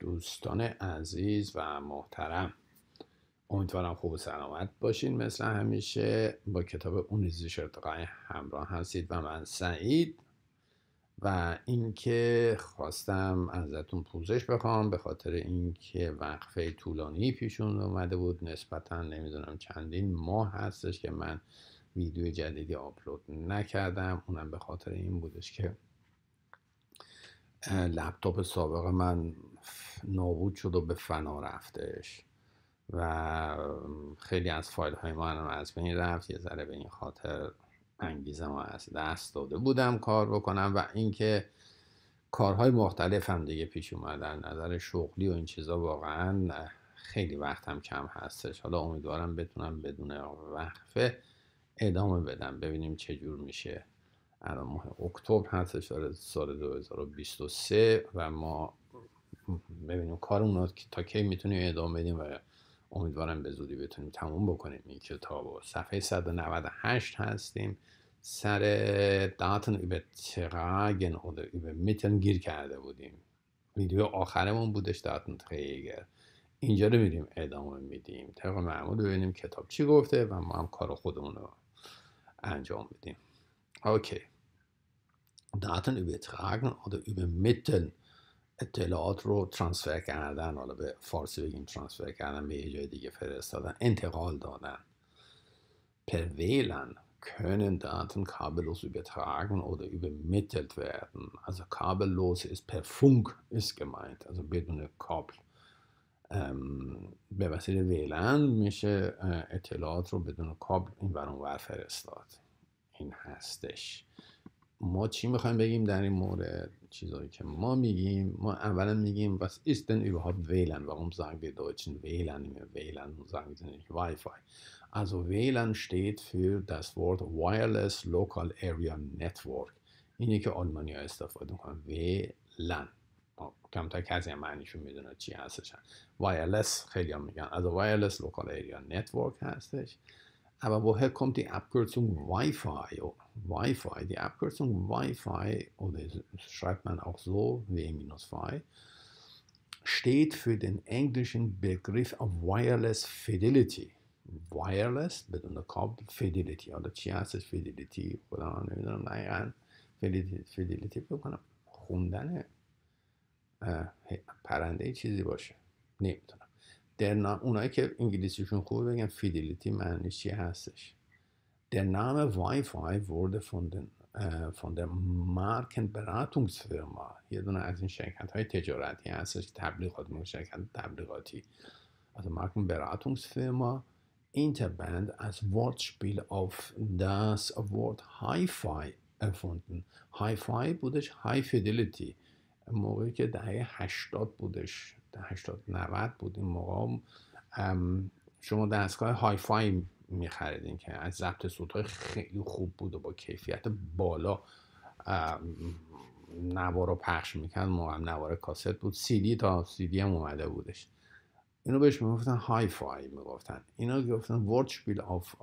دوستان عزیز و محترم امیدوارم خوب و سلامت باشین مثل همیشه با کتاب اون شرطقای همراه هستید و من سعید و اینکه خواستم ازتون پوزش بخوام به خاطر اینکه وقفه طولانی پیشون اومده بود نسبتا نمیدونم چندین ماه هستش که من ویدیو جدیدی آپلود نکردم اونم به خاطر این بودش که لپتاپ سابق من نابود شد و به فنا رفتش و خیلی از فایل های ما هم از بین رفت یه ذره به این خاطر انگیزه ما از دست داده بودم کار بکنم و اینکه کارهای مختلف هم دیگه پیش اومد نظر شغلی و این چیزا واقعا خیلی وقتم کم هستش حالا امیدوارم بتونم بدون وقفه ادامه بدم ببینیم چه جور میشه الان ماه اکتبر هستش سال 2023 و ما ببینیم کارمون که تا کی میتونیم ادامه بدیم و امیدوارم به زودی بتونیم تموم بکنیم این کتاب صفحه 198 هستیم سر داتن ایبه تقاگن اوده ایبه میتن گیر کرده بودیم ویدیو آخرمون بودش داتن تقیگر اینجا رو میریم ادامه میدیم طبق معمول ببینیم کتاب چی گفته و ما هم کار خودمون رو انجام بدیم اوکی Daten übertragen oder übermitteln اطلاعات رو ترانسفر کردن حالا به فارسی بگیم ترانسفر کردن به یه جای دیگه فرستادن انتقال دادن پر پرویلن können Daten kabellos übertragen oder übermittelt werden. Also kabellos ist per Funk ist gemeint, also بدون کابل. Ähm, به وسیله ویلن میشه اطلاعات رو بدون کابل این ور فرستاد. این هستش. ما چی میخوایم بگیم در این مورد چیزایی که ما میگیم ما اولا میگیم بس ایستن ایوه ها ویلن وقوم زنگ به دویچن ویلن ایمه ویلن زنگ زنگ وای فای از ویلن شتید فیر دست ورد وایرلس لوکال ایریا نتورک اینه که آلمانی ها استفاده میکنن ویلن خب، کم تا کسی هم معنیشون میدونه چی هستشن وایرلس خیلی هم میگن از وایرلس لوکال ایریا نتورک هستش Aber woher kommt die Abkürzung Wi-Fi? Oh, Wi-Fi, die Abkürzung Wi-Fi, oder schreibt man auch so, W-Phi, steht für den englischen Begriff of Wireless Fidelity. Wireless bedeutet Kopf, Fidelity, oder Chiasis Fidelity, oder nein, Fidelity, Fidelity بکنم خوندن پرنده چیزی باشه نمیتونم در نام اونایی که انگلیسیشون خوب بگن فیدلیتی معنی چی هستش در نام وای فای ورد فوندن در مارکن براتونگس فرما یه دونه از این شرکت های تجارتی هستش تبلیغات می شرکت تبلیغاتی از مارکن براتونگس فرما این از واتش اف آف داس وورد های فای افوندن های فای بودش های فیدلیتی موقعی که دهه هشتاد بودش 80 90 بود این موقع شما دستگاه های فای میخریدین که از ضبط صوت خیلی خوب بود و با کیفیت بالا نوار رو پخش میکرد موقع نوار کاست بود دی تا دی هم اومده بودش اینو بهش میگفتن های فای میگفتن اینا گفتن ورچپیل آف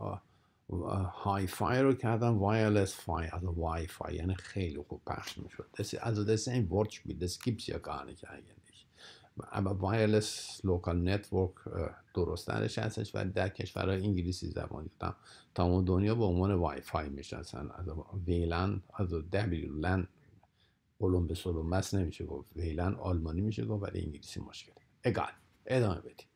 های فای رو کردن وایرلس فای از وای فای یعنی خیلی خوب پخش میشد از دست این ورچپیل دست کیپس یا کار و وایرلس لوکال نتورک درست درش هستش و در کشورهای انگلیسی زبانی تا تمام دنیا به عنوان وای فای میشناسن از ویلن از دبلیولن قلم به سلم بس نمیشه گفت ویلن آلمانی میشه گفت ولی انگلیسی مشکل egal ادامه بدیم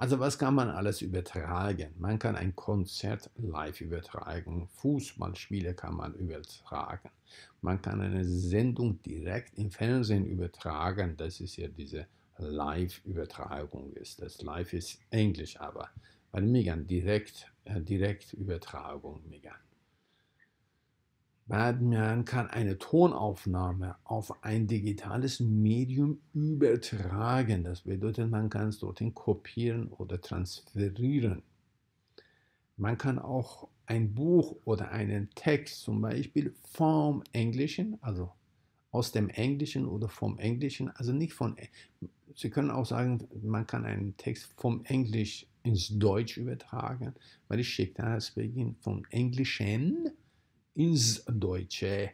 Also was kann man alles übertragen? Man kann ein Konzert live übertragen, Fußballspiele kann man übertragen, man kann eine Sendung direkt im Fernsehen übertragen, das ist ja diese Live-Übertragung ist. Das Live ist Englisch aber. Bei Megan direkt, äh, Direktübertragung Megan. Batman kann eine Tonaufnahme auf ein digitales Medium übertragen. Das bedeutet, man kann es dorthin kopieren oder transferieren. Man kann auch ein Buch oder einen Text, zum Beispiel vom Englischen, also aus dem Englischen oder vom Englischen, also nicht von Sie können auch sagen, man kann einen Text vom Englisch ins Deutsch übertragen, weil ich schicke das Beginn vom Englischen ins Deutsche.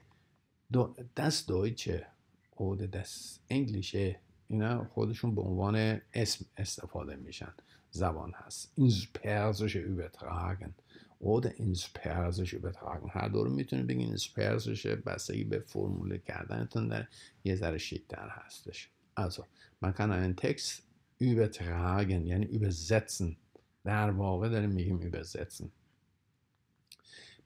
Das Deutsche oder das Englische اینا خودشون به عنوان اسم استفاده میشن زبان هست ins Persische übertragen oder ins Persische übertragen هر دور میتونید بگین ins Persische بستگی به فرموله کردنتون در یه ذره شیکتر هستش also, man kann einen Text übertragen, ja, übersetzen. Darauf wird er nämlich im Übersetzen.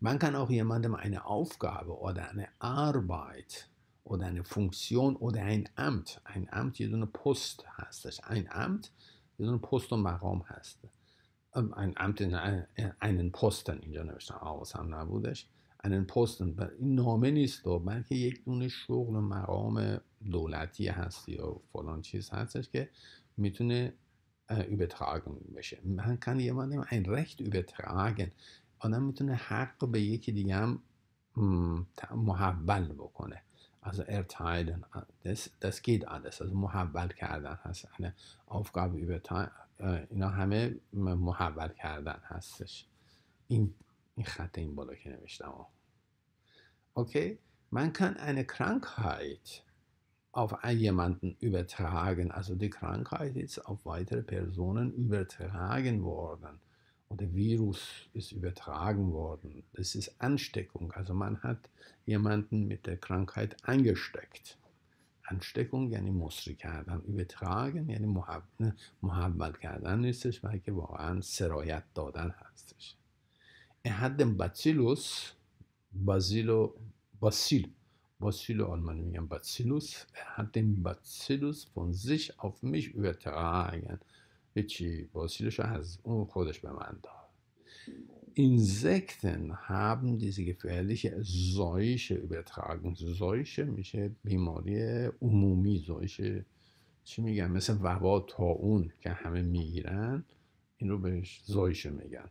Man kann auch jemandem eine Aufgabe oder eine Arbeit oder eine Funktion oder ein Amt, ein Amt, wie du eine Post hast, ein Amt, wie du eine Post und Raum hast. Ähm, ein Amt, in, einen Posten, in der آقا هم ان این نامه نیست و بلکه یک دونه شغل و مقام دولتی هست یا فلان چیز هستش که میتونه übertragen بشه من کن این Recht übertragen آدم میتونه حق به یکی دیگه هم محول بکنه از ارتایدن das, das geht از محول کردن هست aufgabe یعنی اینا همه محول کردن هستش این این خط این بالا که نوشتم اوکی man kann eine Krankheit auf jemanden übertragen also die Krankheit ist auf weitere Personen übertragen worden oder Virus ist übertragen worden das ist Ansteckung also man hat jemanden mit der Krankheit angesteckt انشتکون یعنی مصری کردن übertragen یعنی محبت کردن نیستش بلکه واقعا سرایت دادن هستش حد باتسیلوس بازیلو باسیل باسیلو آلمانی میگن باتسیلوس hat باسیلوس فون von sich میش mich übertragen هیچی باسیلوش از اون خودش به من داد Insekten haben diese gefährliche Seuche übertragen. Seuche میشه بیماری عمومی زایش چی میگن مثل وبا اون که همه میگیرن این رو بهش زایشه میگن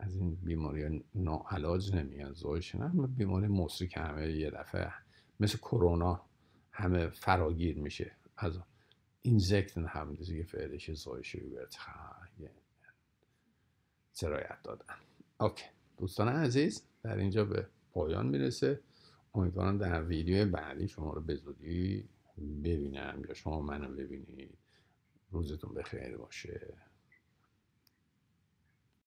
از این بیماری ناعلاج نمیان زایش همه بیماری مصری که همه یه دفعه مثل کرونا همه فراگیر میشه از این زکتن هم دیگه فعلش زایشی خب، برد سرایت دادن اوکی دوستان عزیز در اینجا به پایان میرسه امیدوارم در ویدیو بعدی شما رو به زودی ببینم یا شما منو ببینید روزتون بخیر باشه